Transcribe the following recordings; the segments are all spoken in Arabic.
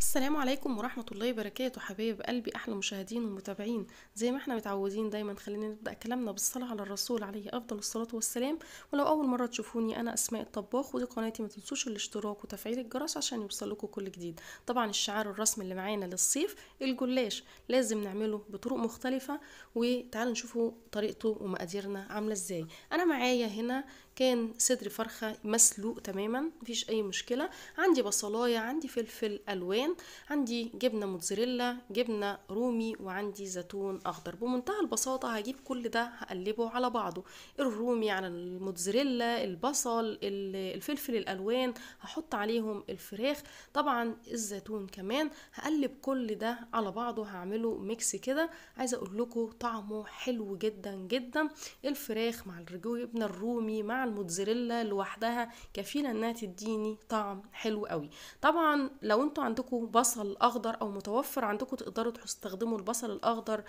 السلام عليكم ورحمة الله وبركاته حبايب قلبي أحلى مشاهدين ومتابعين زي ما احنا متعودين دايما خلينا نبدأ كلامنا بالصلاة على الرسول عليه أفضل الصلاة والسلام ولو أول مرة تشوفوني أنا أسماء الطباخ ودي قناتي ما تنسوش الاشتراك وتفعيل الجرس عشان لكم كل جديد طبعا الشعار الرسمي اللي معانا للصيف الجلاش لازم نعمله بطرق مختلفة وتعالوا نشوفوا طريقته ومقاديرنا عاملة ازاي أنا معايا هنا كان صدر فرخة مسلوق تماما مفيش أي مشكلة عندي بصلاية عندي فلفل ألوان عندي جبنة موتزاريلا جبنة رومي وعندي زيتون أخضر بمنتهى البساطة هجيب كل ده هقلبه على بعضه الرومي على الموتزاريلا البصل الفلفل الألوان هحط عليهم الفراخ طبعا الزيتون كمان هقلب كل ده على بعضه هعمله ميكس كده عايزة أقول لكم طعمه حلو جدا جدا الفراخ مع الجبنة الرومي مع الموتزاريلا لوحدها كفيله انها تديني طعم حلو قوي طبعا لو انتوا عندكم بصل اخضر او متوفر عندكم تقدروا تستخدموا البصل الاخضر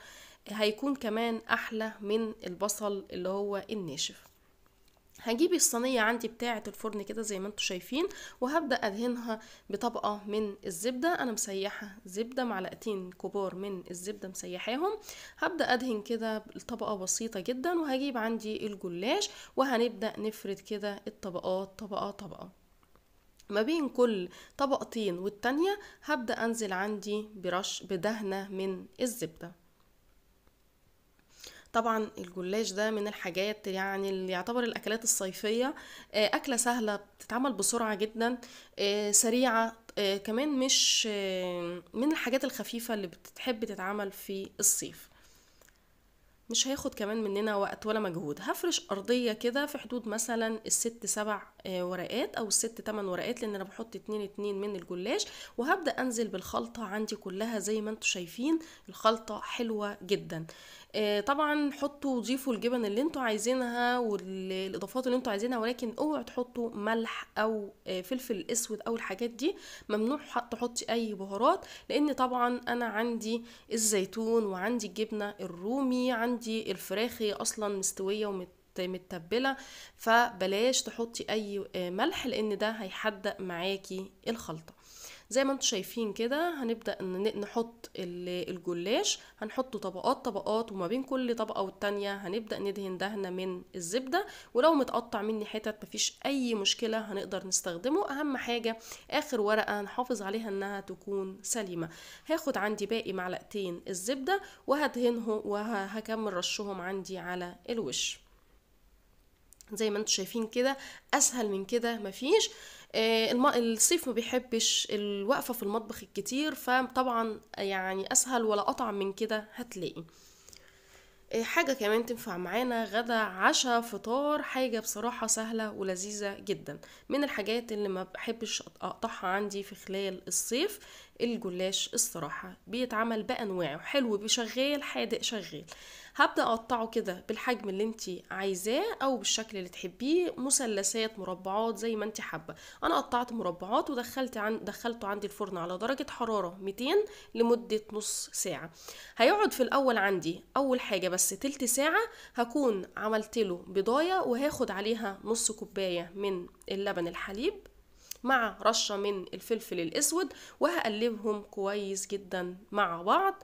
هيكون كمان احلى من البصل اللي هو الناشف هجيب الصينية عندي بتاعة الفرن كده زي ما انتم شايفين وهبدأ أدهنها بطبقة من الزبدة أنا مسيحة زبدة معلقتين كبار من الزبدة مسيحاهم هبدأ أدهن كده طبقة بسيطة جدا وهجيب عندي الجلاش وهنبدأ نفرد كده الطبقات طبقة طبقة ما بين كل طبقتين والتانية هبدأ أنزل عندي برش بدهنة من الزبدة طبعا الجلاش ده من الحاجات يعني اللي يعتبر الاكلات الصيفيه آه، اكله سهله بتتعمل بسرعه جدا آه، سريعه آه، كمان مش من الحاجات الخفيفه اللي بتحب تتعمل في الصيف مش هياخد كمان مننا وقت ولا مجهود هفرش أرضية كده في حدود مثلا الست سبع ورقات أو الست تمن ورقات لأن أنا بحط اتنين اتنين من الجلاش وهبدأ أنزل بالخلطة عندي كلها زي ما انتوا شايفين الخلطة حلوة جدا آه، طبعا حطوا وضيفوا الجبن اللي انتوا عايزينها والاضافات اللي انتوا عايزينها ولكن اوعوا تحطوا ملح او آه، فلفل اسود او الحاجات دي ممنوع تحطي اي بهارات لان طبعا انا عندي الزيتون وعندي الجبنه الرومي عندي الفراخ اصلا مستويه ومت متبله فبلاش تحطي اي آه، ملح لان ده هيحدق معاكي الخلطه زي ما انتم شايفين كده هنبدا نحط الجلاش هنحطه طبقات طبقات وما بين كل طبقه والتانيه هنبدا ندهن دهنه من الزبده ولو متقطع مني حتت مفيش اي مشكله هنقدر نستخدمه اهم حاجه اخر ورقه هنحافظ عليها انها تكون سليمه هاخد عندي باقي معلقتين الزبده وهدهنهم وهكمل رشهم عندي على الوش زي ما انتم شايفين كده اسهل من كده مفيش آه، الصيف ما بيحبش الوقفه في المطبخ الكتير فطبعا يعني اسهل ولا اطعم من كده هتلاقي آه، حاجه كمان تنفع معانا غدا عشاء فطار حاجه بصراحه سهله ولذيذه جدا من الحاجات اللي ما بحبش اقطعها عندي في خلال الصيف الجلاش الصراحة بيتعمل بأنواعه حلو بشغال حادق شغال هبدأ أقطعه كده بالحجم اللي انت عايزاه أو بالشكل اللي تحبيه مثلثات مربعات زي ما انت حابة أنا قطعت مربعات ودخلت عن دخلته عندي الفرن على درجة حرارة 200 لمدة نص ساعة هيقعد في الأول عندي أول حاجة بس تلت ساعة هكون عملت له بضاية وهاخد عليها نص كوباية من اللبن الحليب مع رشة من الفلفل الأسود وهقلبهم كويس جدا مع بعض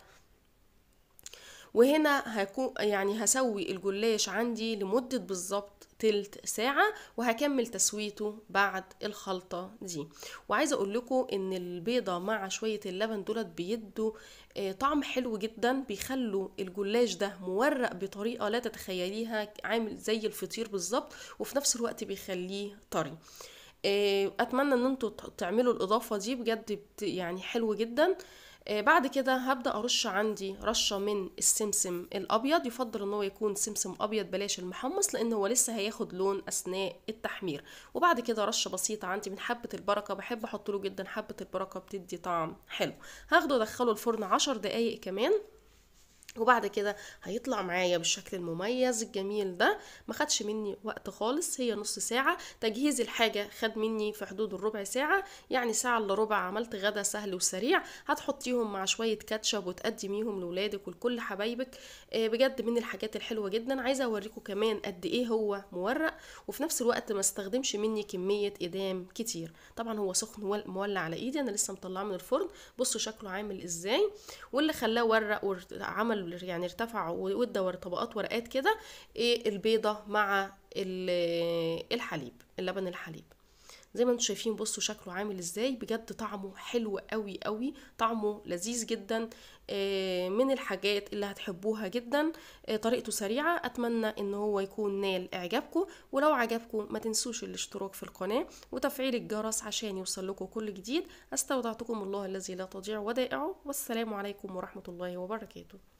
وهنا هكون يعني هسوي الجلاش عندي لمدة بالظبط تلت ساعة وهكمل تسويته بعد الخلطة دي وعايز اقول لكم ان البيضة مع شوية اللبن دولت بيدوا آه، طعم حلو جدا بيخلوا الجلاش ده مورق بطريقة لا تتخيليها عامل زي الفطير بالظبط وفي نفس الوقت بيخليه طري آه، اتمنى ان انتوا تعملوا الاضافه دي بجد يعني حلو جدا آه، بعد كده هبدا ارش عندي رشه من السمسم الابيض يفضل ان هو يكون سمسم ابيض بلاش المحمص لان هو لسه هياخد لون اثناء التحمير وبعد كده رشه بسيطه عندي من حبه البركه بحب احط له جدا حبه البركه بتدي طعم حلو هاخده ادخله الفرن عشر دقايق كمان وبعد كده هيطلع معايا بالشكل المميز الجميل ده ما خدش مني وقت خالص هي نص ساعة تجهيز الحاجة خد مني في حدود الربع ساعة يعني ساعة الا ربع عملت غدا سهل وسريع هتحطيهم مع شوية كاتشب وتقدميهم لولادك ولكل حبايبك آه، بجد من الحاجات الحلوة جدا عايزة اوريكم كمان قد ايه هو مورق وفي نفس الوقت ما استخدمش مني كمية ادام كتير طبعا هو سخن مولع على ايدي انا لسه مطلعه من الفرن بصوا شكله عامل ازاي واللي خلاه ورق وعمل يعني ارتفعوا وادوا طبقات ورقات كده ايه البيضه مع الحليب اللبن الحليب زي ما انتم شايفين بصوا شكله عامل ازاي بجد طعمه حلو قوي قوي طعمه لذيذ جدا آه، من الحاجات اللي هتحبوها جدا آه، طريقته سريعة اتمنى ان هو يكون نال اعجابكم ولو عجبكم ما تنسوش الاشتراك في القناة وتفعيل الجرس عشان يوصل لكم كل جديد استودعتكم الله الذي لا تضيع ودائعه والسلام عليكم ورحمة الله وبركاته